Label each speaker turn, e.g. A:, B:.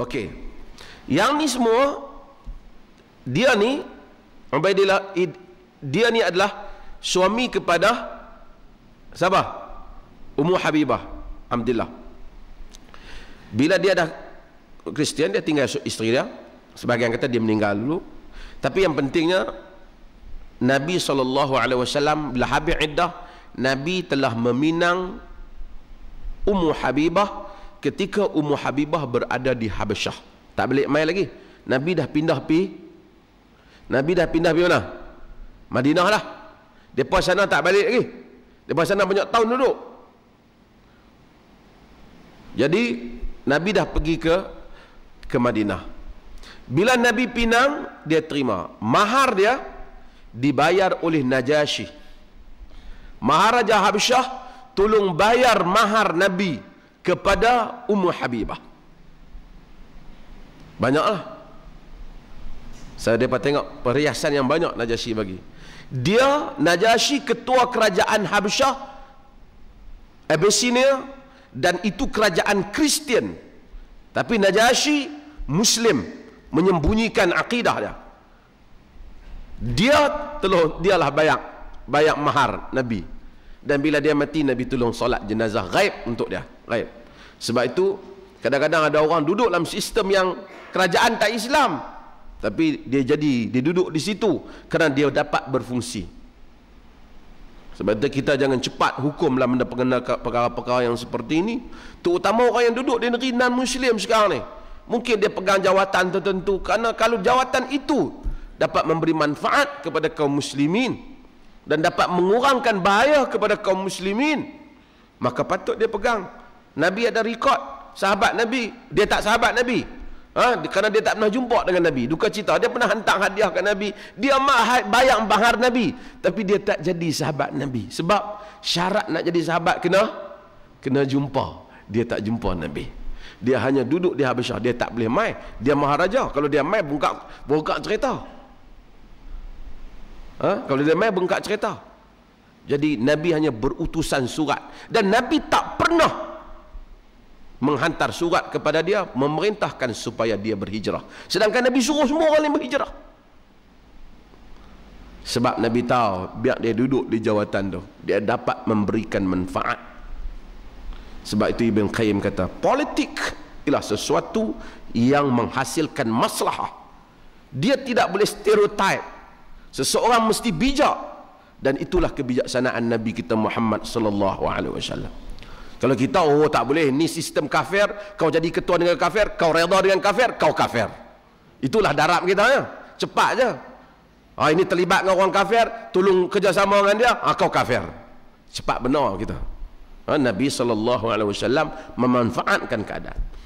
A: Okey. Yang ni semua dia ni Ubaidillah dia ni adalah suami kepada siapa? Ummu Habibah. Alhamdulillah. Bila dia dah Kristian dia tinggal isteri dia. Sebagian kata dia meninggal dulu. Tapi yang pentingnya Nabi saw alaihi bila habis iddah Nabi telah meminang Ummu Habibah ketika Ummu Habibah berada di Habasyah tak balik mai lagi Nabi dah pindah pi Nabi dah pindah pi mana Madinah lah depa sana tak balik lagi depa sana banyak tahun duduk jadi Nabi dah pergi ke ke Madinah bila Nabi pinang dia terima mahar dia dibayar oleh najashi. Maharaja Habsyah tolong bayar mahar Nabi kepada Ummu Habibah banyaklah saya dapat tengok perhiasan yang banyak najashi bagi dia najashi ketua kerajaan Habsyah Abyssinia dan itu kerajaan Kristian tapi najashi Muslim menyembunyikan akidah dia dia telah dialah bayak bayak mahar Nabi dan bila dia mati Nabi tolong solat jenazah ghaib untuk dia ghaib sebab itu kadang-kadang ada orang duduk dalam sistem yang kerajaan tak Islam tapi dia jadi dia duduk di situ kerana dia dapat berfungsi sebab itu kita jangan cepat hukum dalam benda perkara-perkara yang seperti ini terutama orang yang duduk di negeri non muslim sekarang ni mungkin dia pegang jawatan tertentu kerana kalau jawatan itu dapat memberi manfaat kepada kaum muslimin dan dapat mengurangkan bahaya kepada kaum muslimin maka patut dia pegang Nabi ada rekod sahabat Nabi dia tak sahabat Nabi ha? kerana dia tak pernah jumpa dengan Nabi duka cita dia pernah hantar hadiah ke Nabi dia mahat bayang bahar Nabi tapi dia tak jadi sahabat Nabi sebab syarat nak jadi sahabat kena kena jumpa dia tak jumpa Nabi dia hanya duduk di Habasyah dia tak boleh mai dia maharaja kalau dia mai buka buka cerita Ha? Kalau dia main bengkak cerita. Jadi Nabi hanya berutusan surat. Dan Nabi tak pernah menghantar surat kepada dia memerintahkan supaya dia berhijrah sedangkan Nabi suruh semua orang yang berhijrah sebab Nabi tahu biar dia duduk di jawatan tu dia dapat memberikan manfaat sebab itu Ibn Qayyim kata politik ialah sesuatu yang menghasilkan masalah dia tidak boleh stereotip. Seseorang mesti bijak dan itulah kebijaksanaan Nabi kita Muhammad sallallahu alaihi wasallam. Kalau kita oh tak boleh ni sistem kafir, kau jadi ketua dengan kafir, kau redha dengan kafir, kau kafir. Itulah darab kita ya. Cepat je. Ah ini terlibat dengan orang kafir, tolong kerjasama dengan dia, ah kau kafir. Cepat benar kita. Ah, Nabi sallallahu alaihi wasallam memanfaatkan keadaan.